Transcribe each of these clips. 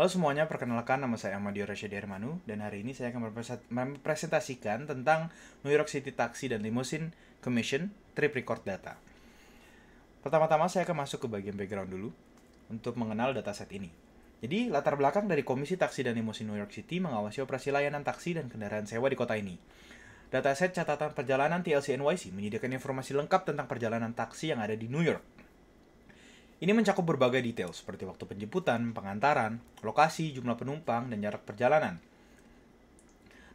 Halo semuanya, perkenalkan nama saya Amadio Rashid Hermanu dan hari ini saya akan mempresentasikan tentang New York City Taxi dan Limousine Commission Trip Record Data. Pertama-tama saya akan masuk ke bagian background dulu untuk mengenal dataset ini. Jadi, latar belakang dari Komisi Taksi dan Limousine New York City mengawasi operasi layanan taksi dan kendaraan sewa di kota ini. Dataset catatan perjalanan TLC NYC menyediakan informasi lengkap tentang perjalanan taksi yang ada di New York ini mencakup berbagai detail seperti waktu penjemputan, pengantaran, lokasi, jumlah penumpang, dan jarak perjalanan.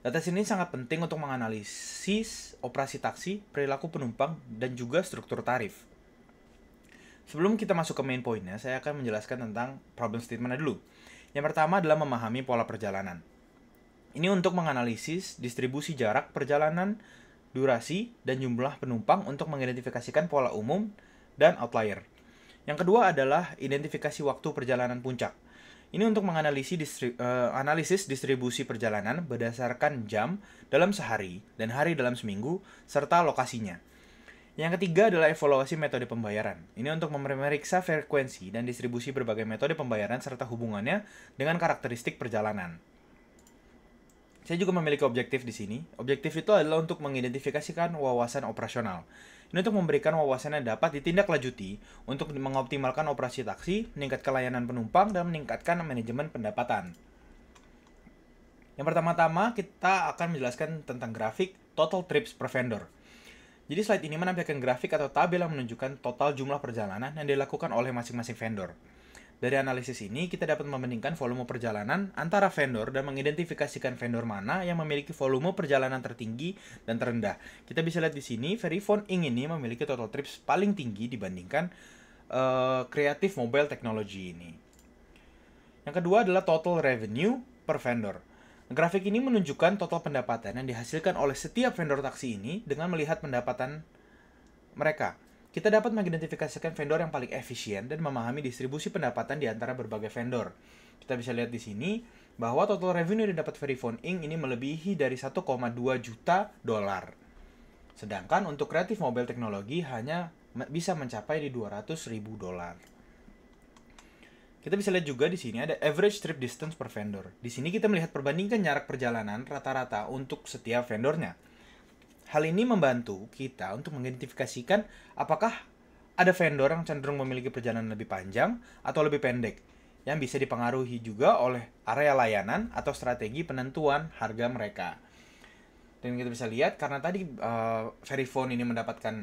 Data sini sangat penting untuk menganalisis operasi taksi, perilaku penumpang, dan juga struktur tarif. Sebelum kita masuk ke main pointnya, saya akan menjelaskan tentang problem statementnya dulu. Yang pertama adalah memahami pola perjalanan. Ini untuk menganalisis distribusi jarak perjalanan, durasi, dan jumlah penumpang untuk mengidentifikasikan pola umum dan outlier. Yang kedua adalah identifikasi waktu perjalanan puncak. Ini untuk menganalisis distri uh, eh, analisis distribusi perjalanan berdasarkan jam dalam sehari dan hari dalam seminggu serta lokasinya. Yang ketiga adalah evaluasi metode pembayaran. Ini untuk memeriksa frekuensi dan distribusi berbagai metode pembayaran serta hubungannya dengan karakteristik perjalanan. Saya juga memiliki objektif di sini. Objektif itu adalah untuk mengidentifikasikan wawasan operasional. Dan untuk memberikan wawasan yang dapat ditindaklanjuti untuk mengoptimalkan operasi taksi, meningkatkan layanan penumpang, dan meningkatkan manajemen pendapatan. Yang pertama-tama kita akan menjelaskan tentang grafik total trips per vendor. Jadi slide ini menampilkan grafik atau tabel yang menunjukkan total jumlah perjalanan yang dilakukan oleh masing-masing vendor. Dari analisis ini, kita dapat membandingkan volume perjalanan antara vendor dan mengidentifikasikan vendor mana yang memiliki volume perjalanan tertinggi dan terendah. Kita bisa lihat di sini, Verifone Inc. ini memiliki total trips paling tinggi dibandingkan uh, Creative mobile technology ini. Yang kedua adalah total revenue per vendor. Grafik ini menunjukkan total pendapatan yang dihasilkan oleh setiap vendor taksi ini dengan melihat pendapatan mereka kita dapat mengidentifikasikan vendor yang paling efisien dan memahami distribusi pendapatan di antara berbagai vendor. Kita bisa lihat di sini bahwa total revenue yang didapat Verifone Inc. ini melebihi dari 1,2 juta dolar. Sedangkan untuk kreatif mobile teknologi hanya bisa mencapai di 200 ribu dolar. Kita bisa lihat juga di sini ada average trip distance per vendor. Di sini kita melihat perbandingan jarak perjalanan rata-rata untuk setiap vendornya. Hal ini membantu kita untuk mengidentifikasikan apakah ada vendor yang cenderung memiliki perjalanan lebih panjang atau lebih pendek, yang bisa dipengaruhi juga oleh area layanan atau strategi penentuan harga mereka. Dan kita bisa lihat karena tadi uh, Verifone ini mendapatkan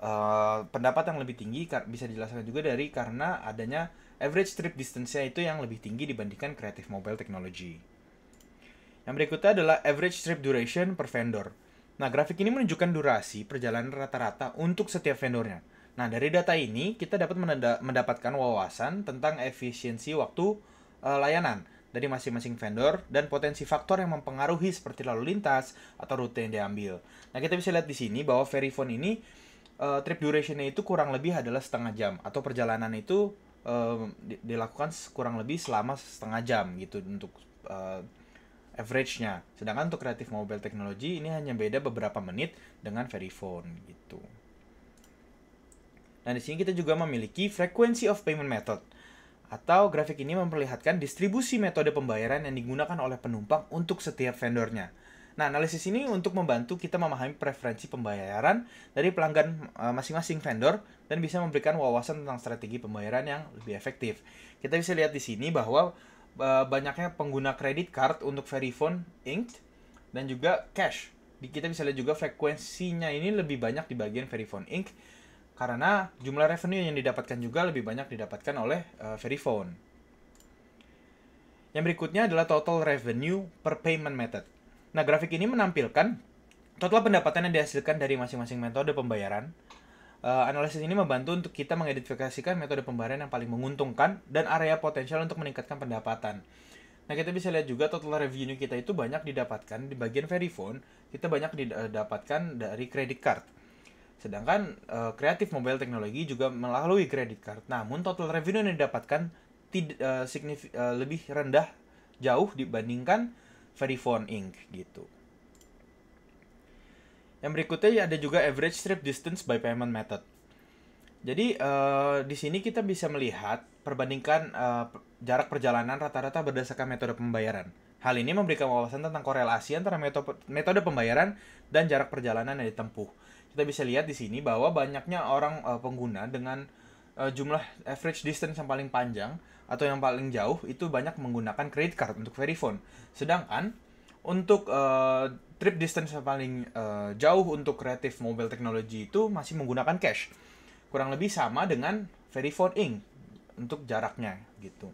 uh, pendapat yang lebih tinggi bisa dijelaskan juga dari karena adanya average trip distance-nya itu yang lebih tinggi dibandingkan Creative Mobile Technology. Yang berikutnya adalah average trip duration per vendor Nah, grafik ini menunjukkan durasi perjalanan rata-rata untuk setiap vendornya. Nah, dari data ini kita dapat mendapatkan wawasan tentang efisiensi waktu uh, layanan dari masing-masing vendor dan potensi faktor yang mempengaruhi seperti lalu lintas atau rute yang diambil. Nah, kita bisa lihat di sini bahwa Verifone ini uh, trip nya itu kurang lebih adalah setengah jam atau perjalanan itu uh, dilakukan kurang lebih selama setengah jam gitu untuk uh, average-nya. Sedangkan untuk kreatif mobile technology ini hanya beda beberapa menit dengan Verifone gitu. Nah, di sini kita juga memiliki frequency of payment method atau grafik ini memperlihatkan distribusi metode pembayaran yang digunakan oleh penumpang untuk setiap vendornya. Nah, analisis ini untuk membantu kita memahami preferensi pembayaran dari pelanggan eh, masing-masing vendor dan bisa memberikan wawasan tentang strategi pembayaran yang lebih efektif. Kita bisa lihat di sini bahwa Eh, banyaknya pengguna kredit card untuk Verifone Inc dan juga cash. Di kita bisa lihat juga frekuensinya ini lebih banyak di bagian Verifone Inc karena jumlah revenue yang didapatkan juga lebih banyak didapatkan oleh uh, Verifone. Yang berikutnya adalah total revenue per payment method. Nah, grafik ini menampilkan total pendapatan yang dihasilkan dari masing-masing metode pembayaran Uh, analisis ini membantu untuk kita mengidentifikasikan metode pembayaran yang paling menguntungkan dan area potensial untuk meningkatkan pendapatan. Nah, kita bisa lihat juga total revenue kita itu banyak didapatkan di bagian Verifone, kita banyak didapatkan eh, dari credit card. Sedangkan kreatif eh, Creative mobile Technology juga melalui credit card. Namun total revenue yang didapatkan tid, uh, uh, lebih rendah jauh dibandingkan Verifone Inc gitu. Yang berikutnya ya ada juga average trip distance by payment method. Jadi uh, di sini kita bisa melihat perbandingan uh, eh, jarak perjalanan rata-rata berdasarkan metode pembayaran. Hal ini memberikan wawasan tentang korelasi antara metode, metode pembayaran dan jarak perjalanan yang ditempuh. Kita bisa lihat di sini bahwa banyaknya orang uh, pengguna dengan uh, jumlah average distance yang paling panjang atau yang paling jauh itu banyak menggunakan credit card untuk Verifone. Sedangkan untuk uh, trip distance paling uh, jauh untuk kreatif mobile technology itu masih menggunakan cash, Kurang lebih sama dengan Verifone Inc. untuk jaraknya gitu.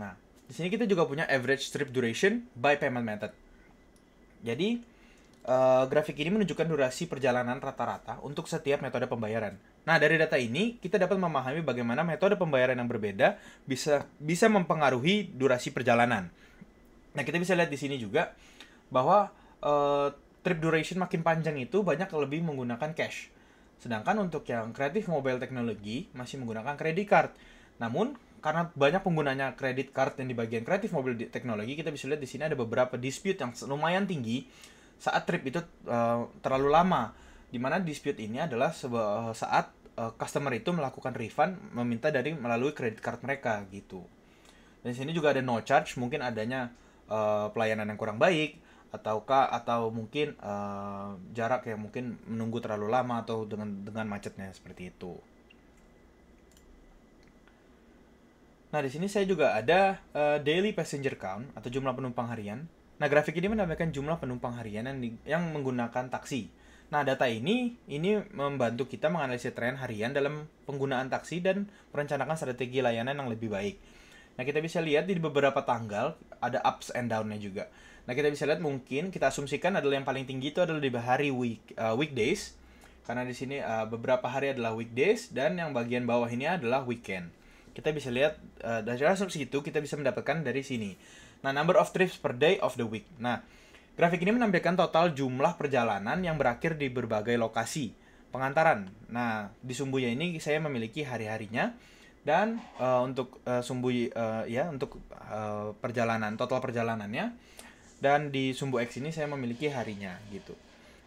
Nah, di sini kita juga punya average trip duration by payment method. Jadi, uh, grafik ini menunjukkan durasi perjalanan rata-rata untuk setiap metode pembayaran. Nah, dari data ini kita dapat memahami bagaimana metode pembayaran yang berbeda bisa bisa mempengaruhi durasi perjalanan. Nah kita bisa lihat di sini juga bahwa uh, trip duration makin panjang itu banyak lebih menggunakan cash. Sedangkan untuk yang kreatif mobile teknologi masih menggunakan credit card. Namun karena banyak penggunanya credit card yang di bagian kreatif mobile teknologi, kita bisa lihat di sini ada beberapa dispute yang lumayan tinggi saat trip itu uh, terlalu lama. Dimana dispute ini adalah saat eh, customer itu melakukan refund meminta dari melalui credit card mereka gitu. Dan di sini juga ada no charge, mungkin adanya Eh, pelayanan yang kurang baik ataukah atau mungkin uh, jarak yang mungkin menunggu terlalu lama atau dengan dengan macetnya seperti itu. Nah, di sini saya juga ada uh, daily passenger count atau jumlah penumpang harian. Nah, grafik ini menampilkan jumlah penumpang harian yang di, yang menggunakan taksi. Nah, data ini ini membantu kita menganalisis tren harian dalam penggunaan taksi dan merencanakan strategi layanan yang lebih baik. Nah, kita bisa lihat di beberapa tanggal ada ups and down-nya juga. Nah, kita bisa lihat mungkin kita asumsikan adalah yang paling tinggi itu adalah di hari week uh, weekdays karena di sini uh, beberapa hari adalah weekdays dan yang bagian bawah ini adalah weekend. Kita bisa lihat uh, dari asumsi itu kita bisa mendapatkan dari sini. Nah, number of trips per day of the week. Nah, grafik ini menampilkan total jumlah perjalanan yang berakhir di berbagai lokasi pengantaran. Nah, di sumbunya ini saya memiliki hari-harinya dan uh, untuk uh, sumbu uh, ya untuk uh, perjalanan total perjalanannya dan di sumbu X ini saya memiliki harinya gitu.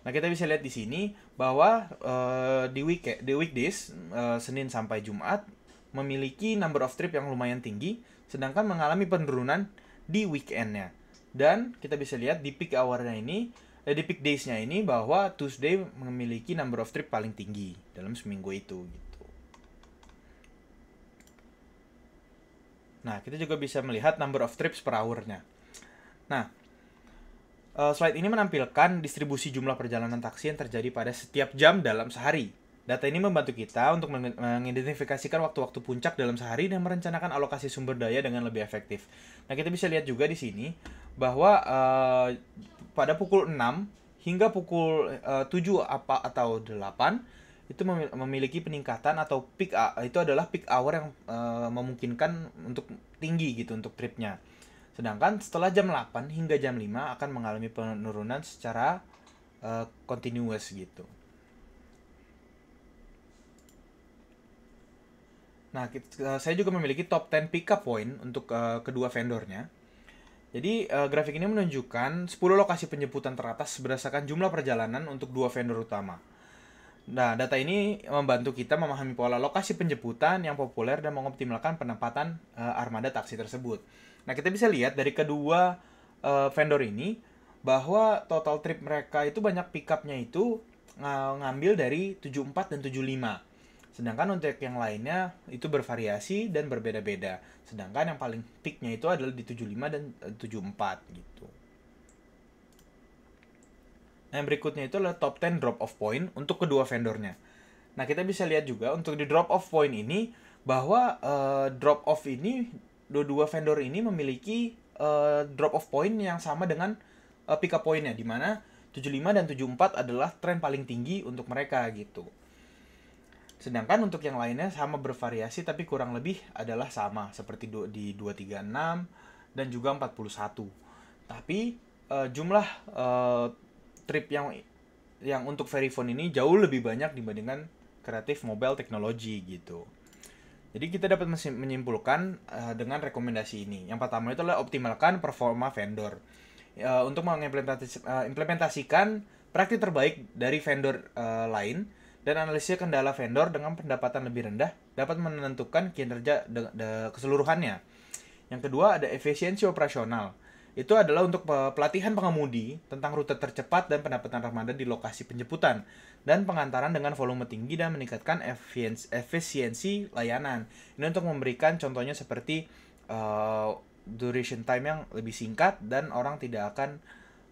Nah, kita bisa lihat di sini bahwa uh, di week di weekdays uh, Senin sampai Jumat memiliki number of trip yang lumayan tinggi sedangkan mengalami penurunan di weekendnya. Dan kita bisa lihat di peak hournya ini eh, di peak days-nya ini bahwa Tuesday memiliki number of trip paling tinggi dalam seminggu itu gitu. Nah, kita juga bisa melihat number of trips per hour-nya. Nah, eh, slide ini menampilkan distribusi jumlah perjalanan taksi yang terjadi pada setiap jam dalam sehari. Data ini membantu kita untuk mengidentifikasikan waktu-waktu puncak dalam sehari dan merencanakan alokasi sumber daya dengan lebih efektif. Nah, kita bisa lihat juga di sini bahwa uh, pada pukul 6 hingga pukul eh, uh, 7 apa atau 8 itu memiliki peningkatan atau peak itu adalah peak hour yang uh, memungkinkan untuk tinggi gitu untuk tripnya. Sedangkan setelah jam 8 hingga jam 5 akan mengalami penurunan secara uh, continuous gitu. Nah, kita, eh, saya juga memiliki top 10 pickup point untuk uh, kedua vendornya. Jadi uh, grafik ini menunjukkan 10 lokasi penjemputan teratas berdasarkan jumlah perjalanan untuk dua vendor utama. Nah, data ini membantu kita memahami pola lokasi penjemputan yang populer dan mengoptimalkan penempatan uh, armada taksi tersebut. Nah, kita bisa lihat dari kedua uh, vendor ini bahwa total trip mereka itu banyak pickupnya itu ng ngambil dari 74 dan 75. Sedangkan untuk yang lainnya itu bervariasi dan berbeda-beda. Sedangkan yang paling peaknya itu adalah di 75 dan 74 eh, gitu. Yang berikutnya itu adalah top 10 drop off point untuk kedua vendornya. Nah, kita bisa lihat juga untuk di drop off point ini bahwa uh, drop off ini dua-dua vendor ini memiliki uh, drop off point yang sama dengan uh, pick up pointnya di mana 75 dan 74 adalah tren paling tinggi untuk mereka gitu. Sedangkan untuk yang lainnya sama bervariasi tapi kurang lebih adalah sama seperti di 236 dan juga 41. Tapi uh, jumlah uh, trip yang yang untuk Verifone ini jauh lebih banyak dibandingkan kreatif mobile technology gitu. Jadi kita dapat menyimpulkan uh, dengan rekomendasi ini. Yang pertama itu adalah optimalkan performa vendor uh, untuk mengimplementasikan eh, praktik terbaik dari vendor uh, lain dan analisis kendala vendor dengan pendapatan lebih rendah dapat menentukan kinerja de- de- keseluruhannya. Yang kedua ada efisiensi operasional itu adalah untuk pelatihan pengemudi tentang rute tercepat dan pendapatan armada di lokasi penjemputan dan pengantaran dengan volume tinggi dan meningkatkan efisiensi layanan. Ini untuk memberikan contohnya seperti uh, duration time yang lebih singkat dan orang tidak akan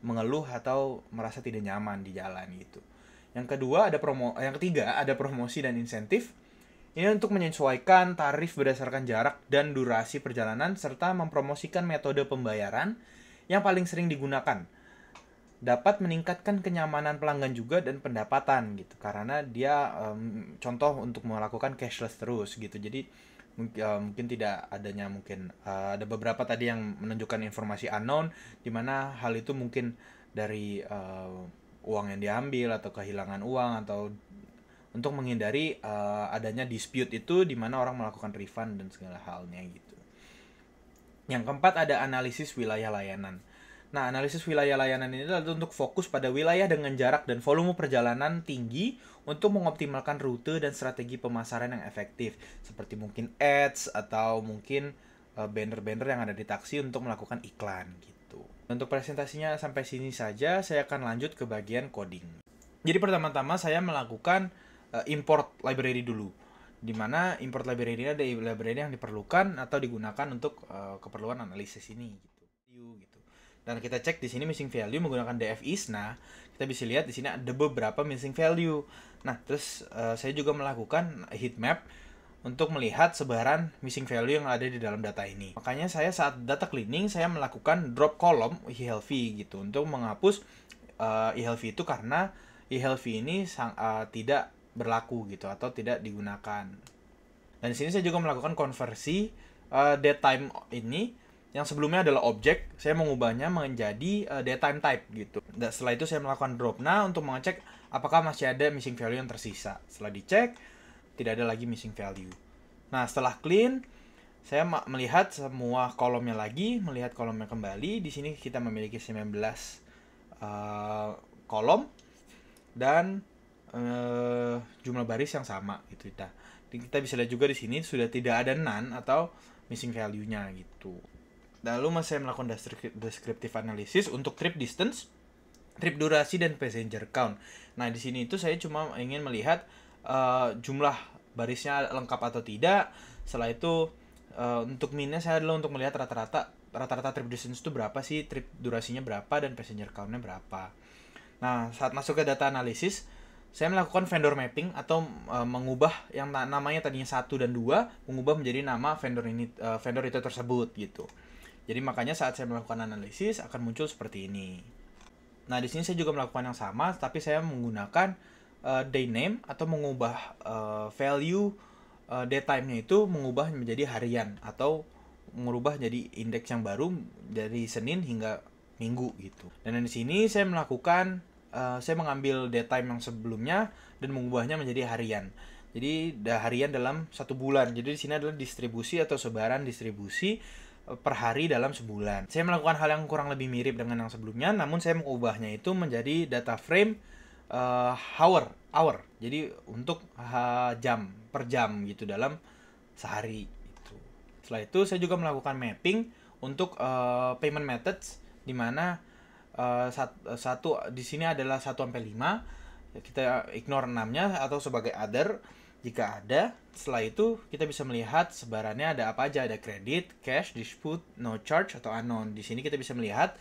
mengeluh atau merasa tidak nyaman di jalan gitu. Yang kedua ada promo eh, yang ketiga ada promosi dan insentif. Ini untuk menyesuaikan tarif berdasarkan jarak dan durasi perjalanan serta mempromosikan metode pembayaran yang paling sering digunakan. Dapat meningkatkan kenyamanan pelanggan juga dan pendapatan gitu karena dia um, contoh untuk melakukan cashless terus gitu. Jadi ya, mungkin tidak adanya mungkin uh, ada beberapa tadi yang menunjukkan informasi unknown di mana hal itu mungkin dari uh, uang yang diambil atau kehilangan uang atau untuk menghindari uh, adanya dispute itu di mana orang melakukan refund dan segala halnya gitu. Yang keempat ada analisis wilayah layanan. Nah, analisis wilayah layanan ini adalah untuk fokus pada wilayah dengan jarak dan volume perjalanan tinggi untuk mengoptimalkan rute dan strategi pemasaran yang efektif, seperti mungkin ads atau mungkin e, banner-banner yang ada di taksi untuk melakukan iklan gitu. Untuk presentasinya sampai sini saja, saya akan lanjut ke bagian coding. Jadi pertama-tama saya melakukan e, import library dulu di mana import library ini ada library yang diperlukan atau digunakan untuk uh, keperluan analisis ini gitu. gitu. Dan kita cek di sini missing value menggunakan DFIS. Nah, kita bisa lihat di sini ada beberapa missing value. Nah, terus uh, saya juga melakukan heat map untuk melihat sebaran missing value yang ada di dalam data ini. Makanya saya saat data cleaning saya melakukan drop kolom ihelvi gitu untuk menghapus uh, itu karena ihelvi ini sang, uh, tidak berlaku gitu atau tidak digunakan. Dan di sini saya juga melakukan konversi uh, time ini yang sebelumnya adalah objek, saya mengubahnya menjadi uh, time type gitu. Dan setelah itu saya melakukan drop nah untuk mengecek apakah masih ada missing value yang tersisa. Setelah dicek, tidak ada lagi missing value. Nah, setelah clean, saya melihat semua kolomnya lagi, melihat kolomnya kembali. Di sini kita memiliki 19 uh, eh, kolom dan Eh, jumlah baris yang sama gitu kita kita bisa lihat juga di sini sudah tidak ada nan atau missing value-nya gitu. Lalu masih melakukan descriptive analysis untuk trip distance, trip durasi dan passenger count. Nah, di sini itu saya cuma ingin melihat uh, jumlah barisnya lengkap atau tidak. Setelah itu uh, untuk minnya saya adalah untuk melihat rata-rata rata-rata trip distance itu berapa sih, trip durasinya berapa dan passenger count-nya berapa. Nah, saat masuk ke data analisis, saya melakukan vendor mapping atau uh, mengubah yang namanya tadinya satu dan dua mengubah menjadi nama vendor ini uh, vendor itu tersebut gitu. Jadi makanya saat saya melakukan analisis akan muncul seperti ini. Nah di sini saya juga melakukan yang sama tapi saya menggunakan uh, day name atau mengubah uh, value uh, day time-nya itu mengubah menjadi harian atau merubah jadi indeks yang baru dari Senin hingga Minggu gitu. Dan di sini saya melakukan Eh, saya mengambil daytime yang sebelumnya dan mengubahnya menjadi harian. Jadi harian dalam satu bulan. Jadi di sini adalah distribusi atau sebaran distribusi eh, per hari dalam sebulan. Saya melakukan hal yang kurang lebih mirip dengan yang sebelumnya, namun saya mengubahnya itu menjadi data frame uh, hour, hour. Jadi untuk uh, jam per jam gitu dalam sehari itu. Setelah itu saya juga melakukan mapping untuk uh, payment methods di mana uh, satu, di sini adalah 1 sampai 5. Ya, kita ignore 6-nya atau sebagai other jika ada. Setelah itu kita bisa melihat sebarannya ada apa aja, ada kredit, cash, dispute, no charge atau unknown. Di sini kita bisa melihat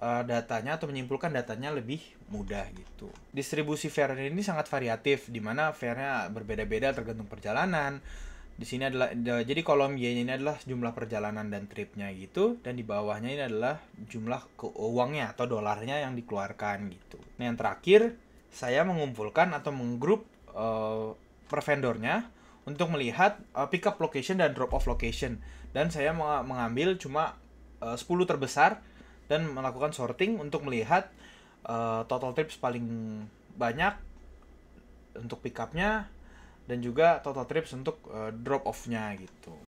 uh, datanya atau menyimpulkan datanya lebih mudah gitu. Distribusi fare ini sangat variatif di mana fair nya berbeda-beda tergantung perjalanan, di sini adalah jadi kolom Y ini adalah jumlah perjalanan dan tripnya gitu dan di bawahnya ini adalah jumlah eh, uangnya atau dolarnya yang dikeluarkan gitu. Nah yang terakhir saya mengumpulkan atau menggrup uh, per vendornya untuk melihat uh, eh, pick location dan drop off location dan saya mengambil cuma uh, 10 terbesar dan melakukan sorting untuk melihat uh, total trips paling banyak untuk pickupnya dan juga total trips untuk uh, eh, drop off-nya gitu.